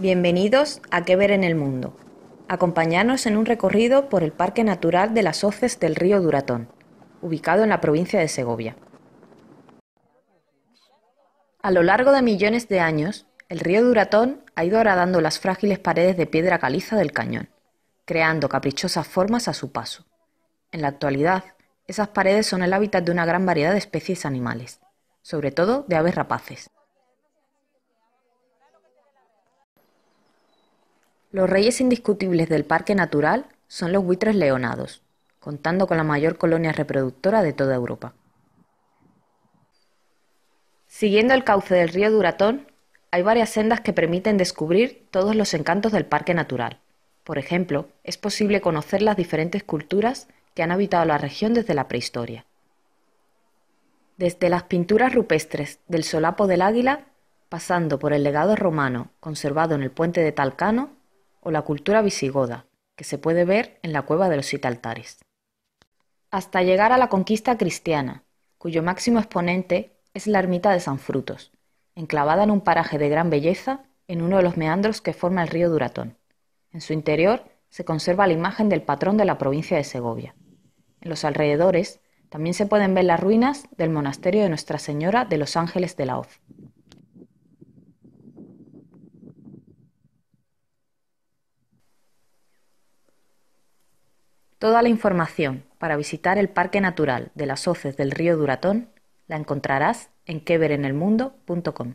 Bienvenidos a ¿Qué Ver en el Mundo. Acompañanos en un recorrido por el Parque Natural de las Hoces del Río Duratón, ubicado en la provincia de Segovia. A lo largo de millones de años, el río Duratón ha ido agradando las frágiles paredes de piedra caliza del cañón, creando caprichosas formas a su paso. En la actualidad, esas paredes son el hábitat de una gran variedad de especies animales, sobre todo de aves rapaces. Los reyes indiscutibles del parque natural son los buitres leonados, contando con la mayor colonia reproductora de toda Europa. Siguiendo el cauce del río Duratón, hay varias sendas que permiten descubrir todos los encantos del parque natural. Por ejemplo, es posible conocer las diferentes culturas que han habitado la región desde la prehistoria. Desde las pinturas rupestres del solapo del águila, pasando por el legado romano conservado en el puente de Talcano, o la cultura visigoda, que se puede ver en la cueva de los siete Hasta llegar a la conquista cristiana, cuyo máximo exponente es la ermita de San Frutos, enclavada en un paraje de gran belleza en uno de los meandros que forma el río Duratón. En su interior se conserva la imagen del patrón de la provincia de Segovia. En los alrededores también se pueden ver las ruinas del monasterio de Nuestra Señora de los Ángeles de la Hoz. Toda la información para visitar el Parque Natural de las Hoces del Río Duratón la encontrarás en queverenelmundo.com.